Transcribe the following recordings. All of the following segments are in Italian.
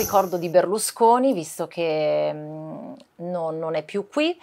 ricordo di Berlusconi, visto che mh, mm, no, non è più qui,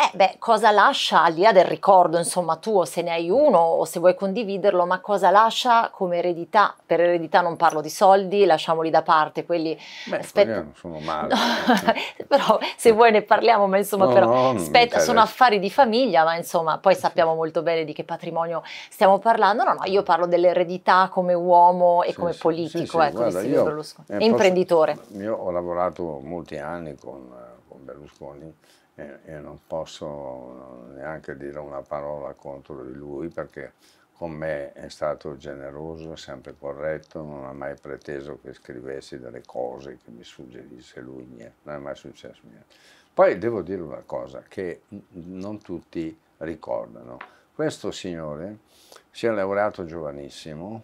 eh beh, cosa lascia al di là del ricordo, insomma, tuo, se ne hai uno o se vuoi condividerlo, ma cosa lascia come eredità? Per eredità non parlo di soldi, lasciamoli da parte, quelli beh, aspetta... non sono male. No, però se vuoi ne parliamo, ma insomma, no, però no, aspetta, sono affari di famiglia, ma insomma, poi eh, sappiamo molto bene di che patrimonio stiamo parlando. No, no, io parlo dell'eredità come uomo e sì, come sì, politico, sì, ecco, guarda, di io, eh, Berlusconi, eh, imprenditore. Posso, io ho lavorato molti anni con, eh, con Berlusconi e, e non posso neanche dire una parola contro di lui perché con me è stato generoso, sempre corretto, non ha mai preteso che scrivessi delle cose che mi suggerisse lui, niente, non è mai successo niente. Poi devo dire una cosa che non tutti ricordano. Questo signore si è laureato giovanissimo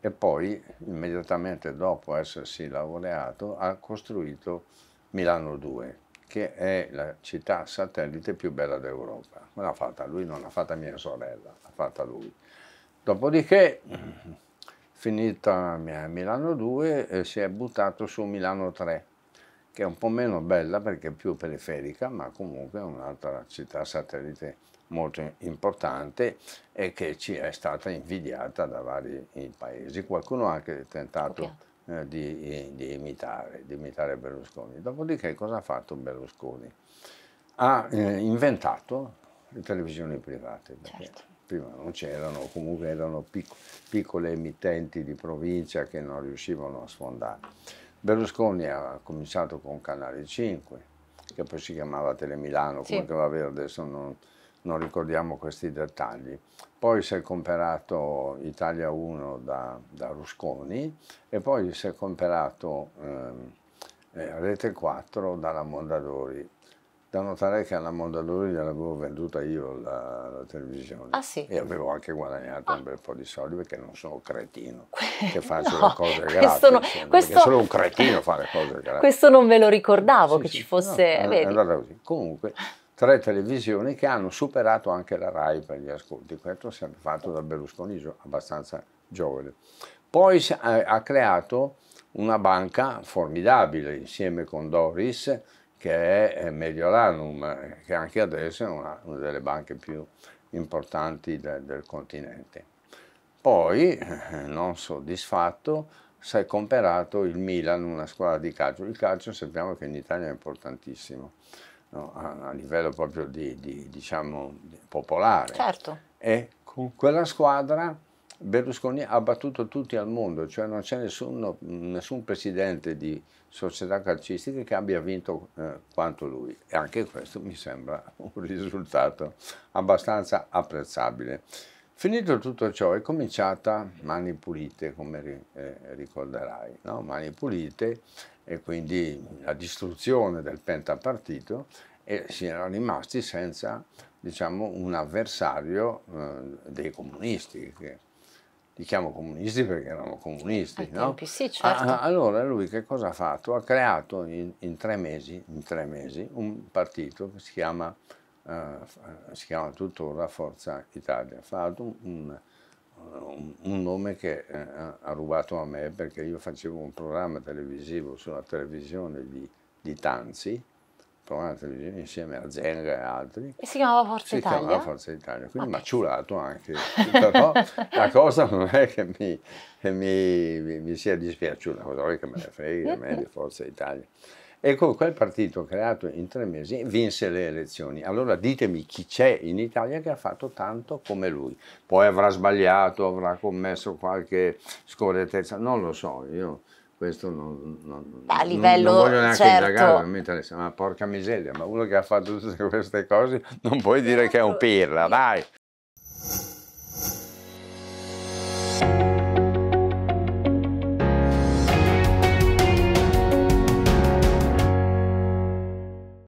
e poi, immediatamente dopo essersi laureato, ha costruito Milano 2, che è la città satellite più bella d'Europa. L'ha fatta lui, non l'ha fatta mia sorella, l'ha fatta lui. Dopodiché, finita Milano 2, eh, si è buttato su Milano 3, che è un po' meno bella perché è più periferica, ma comunque è un'altra città satellite molto importante e che ci è stata invidiata da vari paesi. Qualcuno ha anche tentato... Okay eh, di, di, imitare, di imitare Berlusconi. Dopodiché cosa ha fatto Berlusconi? Ha eh, inventato le televisioni private, perché certo. prima non c'erano, comunque erano pic piccole emittenti di provincia che non riuscivano a sfondare. Berlusconi ha cominciato con Canale 5, che poi si chiamava Telemilano, sì. come che va vero adesso non non ricordiamo questi dettagli. Poi si è comperato Italia 1 da, da Rusconi e poi si è comperato ehm, eh, Rete 4 dalla Mondadori. Da notare che alla Mondadori gliel'avevo venduta io la, la, televisione. Ah sì? E avevo anche guadagnato ah. un bel po' di soldi perché non sono cretino che faccio no, le cose gratis. No, questo... Perché solo un cretino fa le cose gratis. Questo non ve lo ricordavo sì, che sì, ci fosse... No, allora, così. Comunque tre televisioni che hanno superato anche la RAI per gli ascolti, questo è stato fatto da Berlusconi abbastanza giovane. Poi ha creato una banca formidabile insieme con Doris, che è Mediolanum, che anche adesso è una, una delle banche più importanti de, del continente. Poi, eh, non soddisfatto, si è comperato il Milan, una squadra di calcio. Il calcio sappiamo che in Italia è importantissimo no? a, a, livello proprio di, di, diciamo, popolare. Certo. E con quella squadra Berlusconi ha battuto tutti al mondo, cioè non c'è nessuno, nessun presidente di società calcistiche che abbia vinto eh, quanto lui. E anche questo mi sembra un risultato abbastanza apprezzabile. Finito tutto ciò è cominciata Mani Pulite, come eh, ricorderai, no? Mani Pulite e quindi la distruzione del pentapartito e si erano rimasti senza diciamo, un avversario eh, dei comunisti, che li chiamo comunisti perché erano comunisti. Ai no? tempi, sì, certo. A, ah, ah, allora lui che cosa ha fatto? Ha creato in, in, tre, mesi, in tre mesi un partito che si chiama eh, si chiama tuttora Forza Italia, fatto un, un, un nome che eh, ha rubato a me perché io facevo un programma televisivo sulla televisione di, di Tanzi, programma televisivo insieme a Zenga e altri. E si chiamava Forza si Italia? Si chiamava Forza Italia, quindi ha maciulato anche. Però la cosa non è che mi, che mi, mi, mi sia dispiaciuta, cosa che me ne frega, a me di Forza Italia. Ecco, quel partito creato in tre mesi vinse le elezioni. Allora ditemi chi c'è in Italia che ha fatto tanto come lui. Poi avrà sbagliato, avrà commesso qualche scorrettezza, non lo so, io questo non, non, a livello, non voglio neanche certo. indagare, non mi interessa, ma porca miseria, ma uno che ha fatto tutte queste cose non puoi dire che è un pirla, dai!